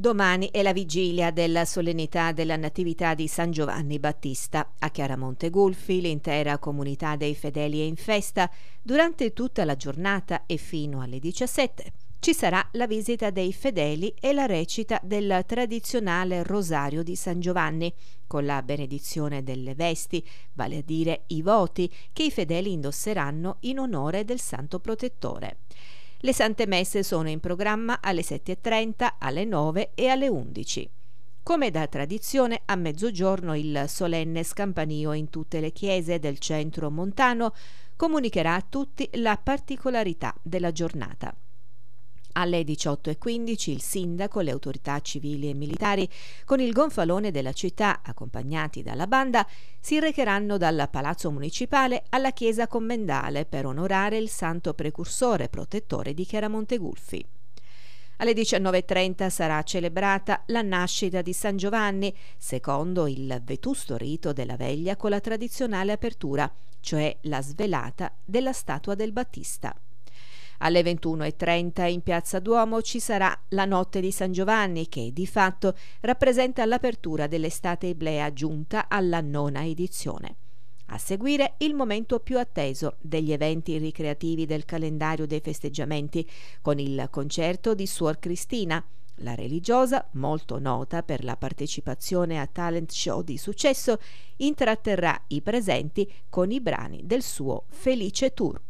Domani è la vigilia della solennità della Natività di San Giovanni Battista. A Chiaramonte Gulfi l'intera comunità dei fedeli è in festa. Durante tutta la giornata e fino alle 17 ci sarà la visita dei fedeli e la recita del tradizionale Rosario di San Giovanni, con la benedizione delle vesti, vale a dire i voti, che i fedeli indosseranno in onore del Santo Protettore. Le Sante Messe sono in programma alle 7.30, alle 9 e alle 11. Come da tradizione, a mezzogiorno il solenne scampanio in tutte le chiese del centro montano comunicherà a tutti la particolarità della giornata. Alle 18.15 il sindaco, le autorità civili e militari, con il gonfalone della città, accompagnati dalla banda, si recheranno dal Palazzo Municipale alla Chiesa Commendale per onorare il santo precursore protettore di Chiaramonte Gulfi. Alle 19.30 sarà celebrata la nascita di San Giovanni, secondo il vetusto rito della veglia con la tradizionale apertura, cioè la svelata della statua del Battista. Alle 21.30 in Piazza Duomo ci sarà la notte di San Giovanni che di fatto rappresenta l'apertura dell'estate iblea giunta alla nona edizione. A seguire il momento più atteso degli eventi ricreativi del calendario dei festeggiamenti, con il concerto di Suor Cristina, la religiosa, molto nota per la partecipazione a talent show di successo, intratterrà i presenti con i brani del suo Felice Tour.